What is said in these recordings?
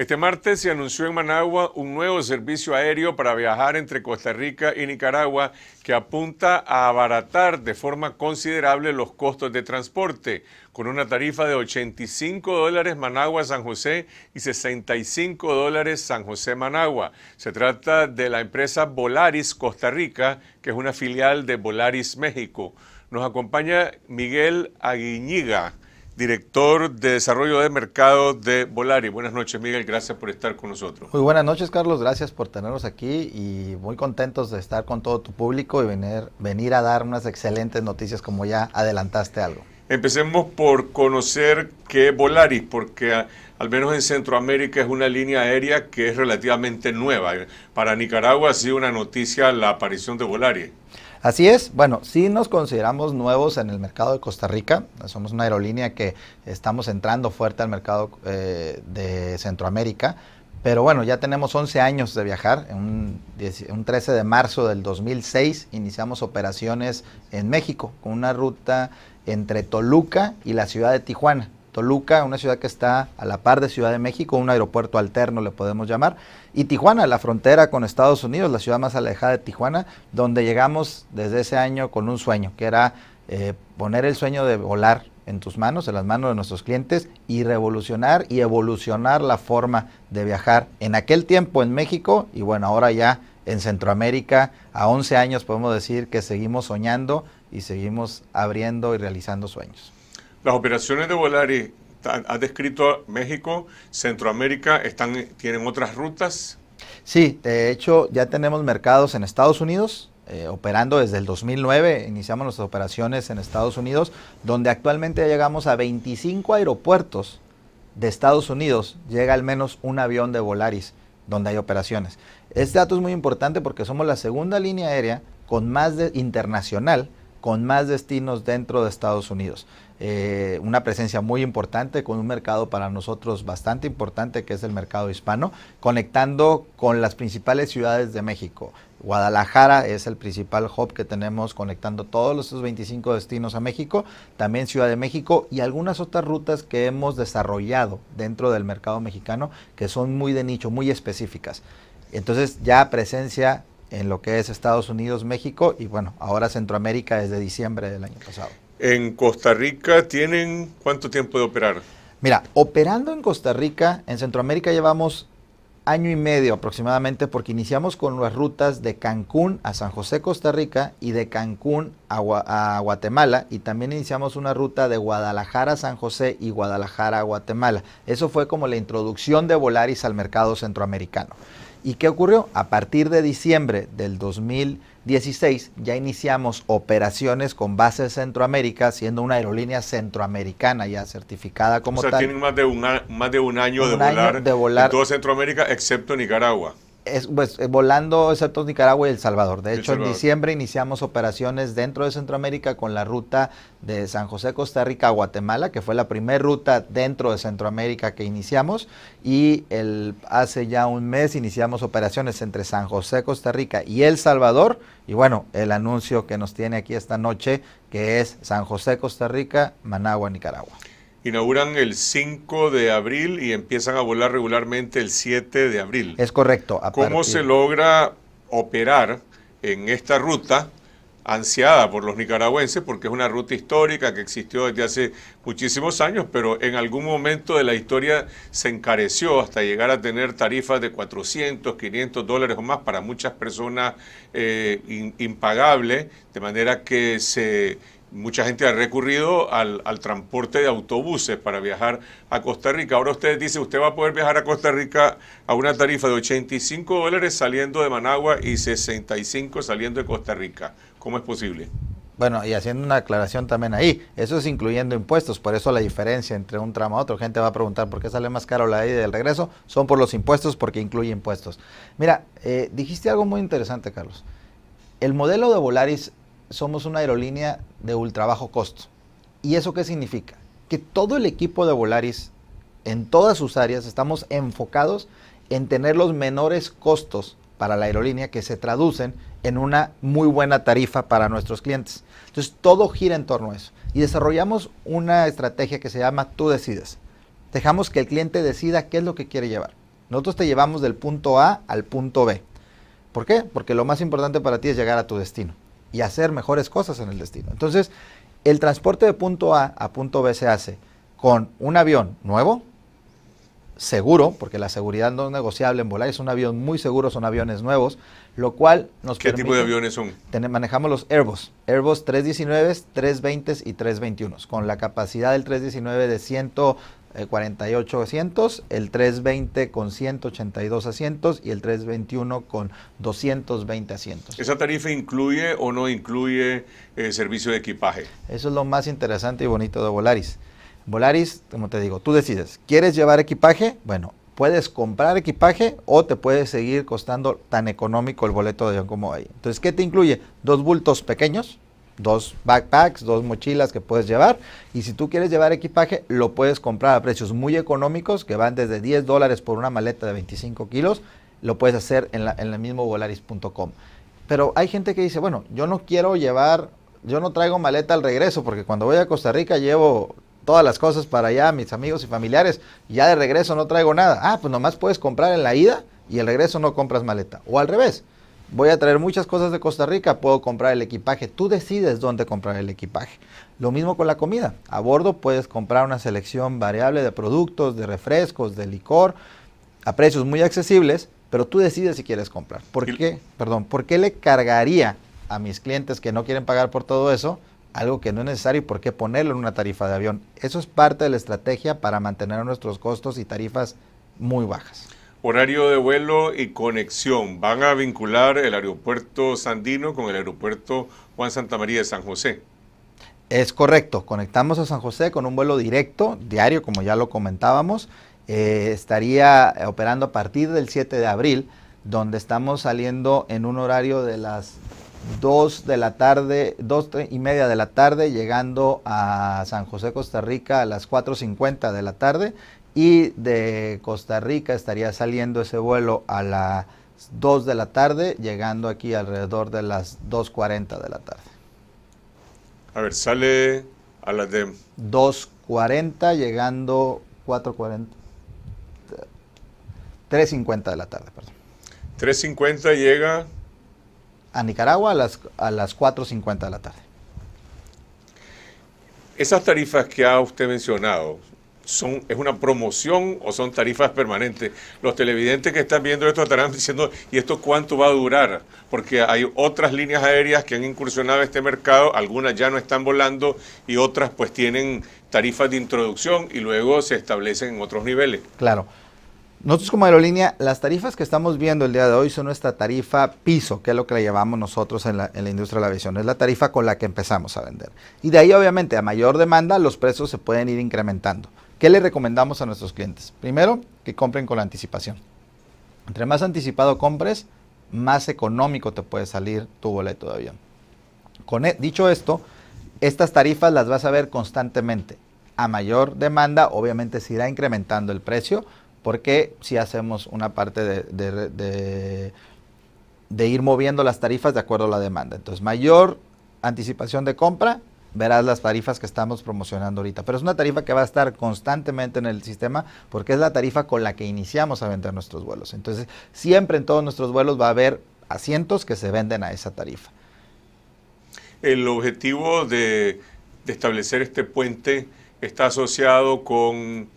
Este martes se anunció en Managua un nuevo servicio aéreo para viajar entre Costa Rica y Nicaragua que apunta a abaratar de forma considerable los costos de transporte, con una tarifa de 85 dólares Managua-San José y 65 dólares San José-Managua. Se trata de la empresa Volaris Costa Rica, que es una filial de Volaris México. Nos acompaña Miguel Aguiñiga, director de Desarrollo de Mercado de Volari. Buenas noches, Miguel. Gracias por estar con nosotros. Muy buenas noches, Carlos. Gracias por tenernos aquí y muy contentos de estar con todo tu público y venir, venir a dar unas excelentes noticias, como ya adelantaste algo. Empecemos por conocer qué es Volaris, porque al menos en Centroamérica es una línea aérea que es relativamente nueva. Para Nicaragua ha sido una noticia la aparición de Volaris. Así es, bueno, sí nos consideramos nuevos en el mercado de Costa Rica, somos una aerolínea que estamos entrando fuerte al mercado eh, de Centroamérica, pero bueno, ya tenemos 11 años de viajar. un, 13 de marzo del 2006 iniciamos operaciones en México con una ruta entre Toluca y la ciudad de Tijuana. Toluca, una ciudad que está a la par de Ciudad de México, un aeropuerto alterno le podemos llamar, y Tijuana, la frontera con Estados Unidos, la ciudad más alejada de Tijuana, donde llegamos desde ese año con un sueño, que era eh, poner el sueño de volar en tus manos, en las manos de nuestros clientes, y revolucionar y evolucionar la forma de viajar en aquel tiempo en México, y bueno, ahora ya en Centroamérica, a 11 años podemos decir que seguimos soñando y seguimos abriendo y realizando sueños. Las operaciones de Volaris, ha descrito México, Centroamérica, están, ¿tienen otras rutas? Sí, de hecho ya tenemos mercados en Estados Unidos, eh, operando desde el 2009, iniciamos las operaciones en Estados Unidos, donde actualmente llegamos a 25 aeropuertos de Estados Unidos, llega al menos un avión de Volaris donde hay operaciones. Este dato es muy importante porque somos la segunda línea aérea con más de internacional con más destinos dentro de Estados Unidos. Eh, una presencia muy importante con un mercado para nosotros bastante importante que es el mercado hispano, conectando con las principales ciudades de México. Guadalajara es el principal hub que tenemos conectando todos los 25 destinos a México, también Ciudad de México y algunas otras rutas que hemos desarrollado dentro del mercado mexicano que son muy de nicho, muy específicas. Entonces ya presencia en lo que es Estados Unidos, México y bueno, ahora Centroamérica desde diciembre del año pasado. En Costa Rica tienen cuánto tiempo de operar? Mira, operando en Costa Rica, en Centroamérica llevamos año y medio aproximadamente porque iniciamos con las rutas de Cancún a San José, Costa Rica y de Cancún a, Guatemala y también iniciamos una ruta de Guadalajara a San José y Guadalajara a Guatemala. Eso fue como la introducción de Volaris al mercado centroamericano. ¿Y qué ocurrió? A partir de diciembre del 2016 ya iniciamos operaciones con base en Centroamérica, siendo una aerolínea centroamericana ya certificada como tal. O sea, tienen más de un, más de un año, de, volar de volar en toda Centroamérica excepto Nicaragua es, pues, eh, volando excepto Nicaragua y El Salvador. De hecho, en diciembre iniciamos operaciones dentro de Centroamérica con la ruta de San José, Costa Rica a Guatemala, que fue la primera ruta dentro de Centroamérica que iniciamos. Y el, hace ya un mes iniciamos operaciones entre San José, Costa Rica y El Salvador. Y bueno, el anuncio que nos tiene aquí esta noche, que es San José, Costa Rica, Managua, Nicaragua inauguran el 5 de abril y empiezan a volar regularmente el 7 de abril. Es correcto. A ¿Cómo se logra operar en esta ruta ansiada por los nicaragüenses? Porque es una ruta histórica que existió desde hace muchísimos años, pero en algún momento de la historia se encareció hasta llegar a tener tarifas de 400, 500 dólares o más para muchas personas eh, impagables, de manera que se mucha gente ha recurrido al, transporte de autobuses para viajar a Costa Rica. Ahora usted dice, usted va a poder viajar a Costa Rica a una tarifa de 85 dólares saliendo de Managua y 65 saliendo de Costa Rica. ¿Cómo es posible? Bueno, y haciendo una aclaración también ahí, eso es incluyendo impuestos, por eso la diferencia entre un tramo a otro. Gente va a preguntar por qué sale más caro la ida del regreso, son por los impuestos porque incluye impuestos. Mira, eh, dijiste algo muy interesante, Carlos. El modelo de Volaris somos una aerolínea de ultra bajo costo. ¿Y eso qué significa? Que todo el equipo de Volaris, en todas sus áreas, estamos enfocados en tener los menores costos para la aerolínea que se traducen en una muy buena tarifa para nuestros clientes. Entonces todo gira en torno a eso. Y desarrollamos una estrategia que se llama tú decides. Dejamos que el cliente decida qué es lo que quiere llevar. Nosotros te llevamos del punto A al punto B. ¿Por qué? Porque lo más importante para ti es llegar a tu destino y hacer mejores cosas en el destino. Entonces, el transporte de punto A a punto B se hace con un avión nuevo, seguro, porque la seguridad no es negociable en volar, es un avión muy seguro, son aviones nuevos, lo cual nos ¿Qué tipo de aviones son? manejamos los Airbus, Airbus 319, 320 y 321, con la capacidad del 319 de 100 48 eh, asientos, el 320 con 182 asientos y el 321 con 220 asientos. ¿Esa tarifa incluye o no incluye eh, servicio de equipaje? Eso es lo más interesante y bonito de Volaris. Volaris, como te digo, tú decides, ¿quieres llevar equipaje? Bueno, puedes comprar equipaje o te puede seguir costando tan económico el boleto de avión como hay. Entonces, ¿qué te incluye? Dos bultos pequeños, dos backpacks, dos mochilas que puedes llevar. Y si tú quieres llevar equipaje, lo puedes comprar a precios muy económicos, que van desde 10 dólares por una maleta de 25 kilos. Lo puedes hacer en, la, en el mismo volaris.com. Pero hay gente que dice, bueno, yo no quiero llevar, yo no traigo maleta al regreso, porque cuando voy a Costa Rica llevo todas las cosas para allá, mis amigos y familiares, ya de regreso no traigo nada. Ah, pues nomás puedes comprar en la ida y el regreso no compras maleta. O al revés voy a traer muchas cosas de Costa Rica, puedo comprar el equipaje. Tú decides dónde comprar el equipaje. Lo mismo con la comida. A bordo puedes comprar una selección variable de productos, de refrescos, de licor, a precios muy accesibles, pero tú decides si quieres comprar. ¿Por qué? Perdón, ¿por qué le cargaría a mis clientes que no quieren pagar por todo eso algo que no es necesario y por qué ponerlo en una tarifa de avión? Eso es parte de la estrategia para mantener nuestros costos y tarifas muy bajas horario de vuelo y conexión. Van a vincular el aeropuerto Sandino con el aeropuerto Juan Santa María de San José. Es correcto, conectamos a San José con un vuelo directo, diario, como ya lo comentábamos. Eh, estaría eh, operando a partir del 7 de abril, donde estamos saliendo en un horario de las 2 de la tarde, 2 y media de la tarde, llegando a San José, Costa Rica a las 4.50 de la tarde y de Costa Rica estaría saliendo ese vuelo a las 2 de la tarde, llegando aquí alrededor de las 2.40 de la tarde. A ver, sale a las de... 2.40, llegando 4.40. 3.50 de la tarde, perdón. 3.50 llega... A Nicaragua a las, a las 4.50 de la tarde. Esas tarifas que ha usted mencionado, es una promoción o son tarifas permanentes. Los televidentes que están viendo esto estarán diciendo, ¿y esto cuánto va a durar? Porque hay otras líneas aéreas que han incursionado este mercado, algunas ya no están volando y otras pues tienen tarifas de introducción y luego se establecen en otros niveles. Claro. Nosotros como aerolínea, las tarifas que estamos viendo el día de hoy son nuestra tarifa piso, que es lo que le llevamos nosotros en la, en la, industria de la aviación. Es la tarifa con la que empezamos a vender. Y de ahí, obviamente, a mayor demanda, los precios se pueden ir incrementando. ¿Qué le recomendamos a nuestros clientes? Primero, que compren con la anticipación. Entre más anticipado compres, más económico te puede salir tu boleto de avión. Con e, dicho esto, estas tarifas las vas a ver constantemente. A mayor demanda, obviamente se irá incrementando el precio, porque si hacemos una parte de, de ir moviendo las tarifas de acuerdo a la demanda. Entonces, mayor anticipación de compra, verás las tarifas que estamos promocionando ahorita. Pero es una tarifa que va a estar constantemente en el sistema porque es la tarifa con la que iniciamos a vender nuestros vuelos. Entonces, siempre en todos nuestros vuelos va a haber asientos que se venden a esa tarifa. El objetivo de, establecer este puente está asociado con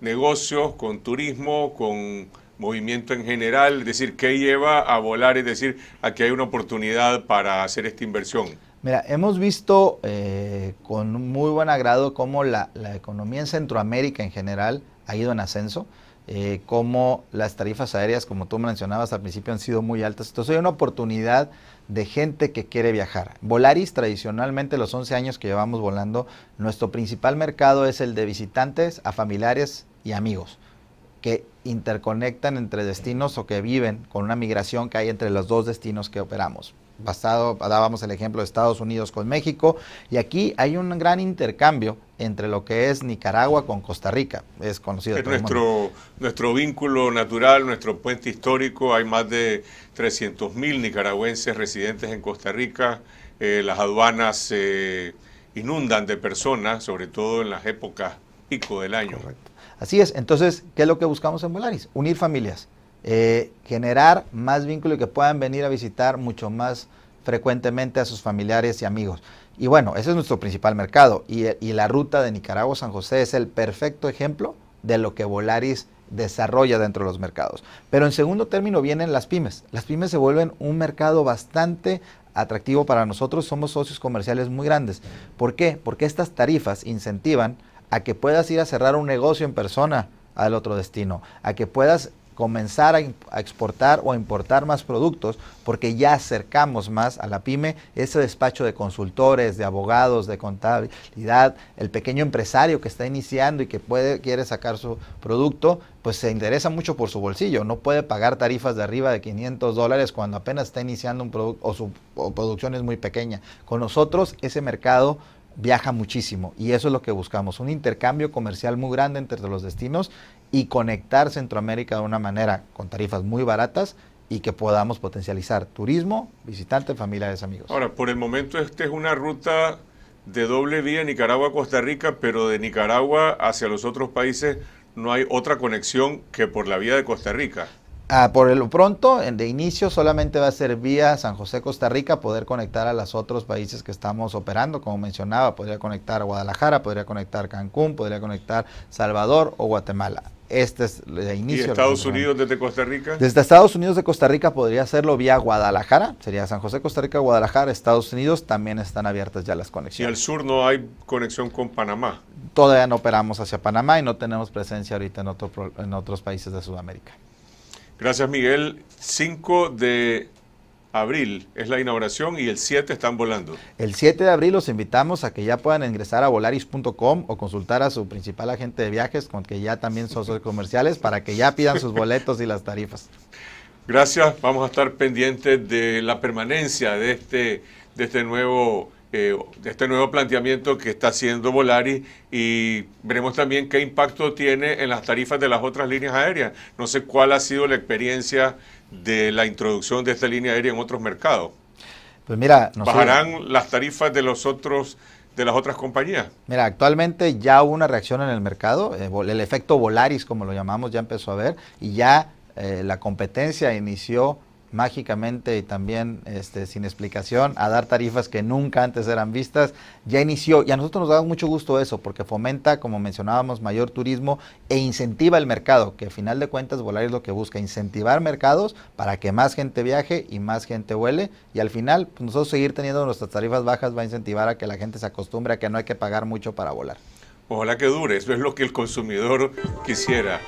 negocios, con turismo, con movimiento en general, es decir, qué lleva a volar, es decir, que hay una oportunidad para hacer esta inversión. Mira, hemos visto eh, con muy buen agrado cómo la, economía en Centroamérica en general ha ido en ascenso, eh, cómo las tarifas aéreas, como tú mencionabas al principio, han sido muy altas. Entonces hay una oportunidad de gente que quiere viajar. Volaris, tradicionalmente, los 11 años que llevamos volando, nuestro principal mercado es el de visitantes a familiares y amigos que interconectan entre destinos o que viven con una migración que hay entre los dos destinos que operamos basado, dábamos el ejemplo de Estados Unidos con México, y aquí hay un gran intercambio entre lo que es Nicaragua con Costa Rica, es conocido. Es nuestro, nuestro vínculo natural, nuestro puente histórico, hay más de 300 mil nicaragüenses residentes en Costa Rica, eh, las aduanas se eh, inundan de personas, sobre todo en las épocas pico del año. Correcto. Así es, entonces, ¿qué es lo que buscamos en Volaris? Unir familias eh, generar más vínculo y que puedan venir a visitar mucho más frecuentemente a sus familiares y amigos. Y bueno, ese es nuestro principal mercado y, y la ruta de Nicaragua-San José es el perfecto ejemplo de lo que Volaris desarrolla dentro de los mercados. Pero en segundo término vienen las pymes. Las pymes se vuelven un mercado bastante atractivo para nosotros. Somos socios comerciales muy grandes. ¿Por qué? Porque estas tarifas incentivan a que puedas ir a cerrar un negocio en persona al otro destino, a que puedas comenzar a, exportar o a importar más productos porque ya acercamos más a la pyme ese despacho de consultores, de abogados, de contabilidad, el pequeño empresario que está iniciando y que puede, quiere sacar su producto, pues se interesa mucho por su bolsillo, no puede pagar tarifas de arriba de 500 dólares cuando apenas está iniciando un producto o su producción es muy pequeña. Con nosotros ese mercado viaja muchísimo y eso es lo que buscamos, un intercambio comercial muy grande entre los destinos y conectar Centroamérica de una manera con tarifas muy baratas y que podamos potencializar turismo, visitantes, familiares, amigos. Ahora, por el momento esta es una ruta de doble vía Nicaragua-Costa Rica, pero de Nicaragua hacia los otros países no hay otra conexión que por la vía de Costa Rica. Ah, por lo pronto, de inicio solamente va a ser vía San José, Costa Rica, poder conectar a los otros países que estamos operando, como mencionaba, podría conectar Guadalajara, podría conectar Cancún, podría conectar Salvador o Guatemala. Este es el inicio. ¿Y Estados Unidos desde Costa Rica? Desde Estados Unidos de Costa Rica podría hacerlo vía Guadalajara. Sería San José, Costa Rica, Guadalajara, Estados Unidos. También están abiertas ya las conexiones. ¿Y al sur no hay conexión con Panamá? Todavía no operamos hacia Panamá y no tenemos presencia ahorita en, otros países de Sudamérica. Gracias, Miguel. Cinco de abril es la inauguración y el 7 están volando. El 7 de abril los invitamos a que ya puedan ingresar a volaris.com o consultar a su principal agente de viajes, con que ya también son socios comerciales, para que ya pidan sus boletos y las tarifas. Gracias, vamos a estar pendientes de la permanencia de este, de este nuevo de eh, este nuevo planteamiento que está haciendo Volaris y veremos también qué impacto tiene en las tarifas de las otras líneas aéreas. No sé cuál ha sido la experiencia de la introducción de esta línea aérea en otros mercados. Pues mira, bajarán las tarifas de los otros de las otras compañías. Mira, actualmente ya hubo una reacción en el mercado, eh, el efecto Volaris, como lo llamamos, ya empezó a ver, y ya eh, la competencia inició mágicamente y también este, sin explicación a dar tarifas que nunca antes eran vistas. Ya inició y a nosotros nos da mucho gusto eso porque fomenta, como mencionábamos, mayor turismo e incentiva el mercado, que al final de cuentas Volar es lo que busca, incentivar mercados para que más gente viaje y más gente vuele, y al final pues, nosotros seguir teniendo nuestras tarifas bajas va a incentivar a que la gente se acostumbre a que no hay que pagar mucho para volar. Ojalá que dure, eso es lo que el consumidor quisiera.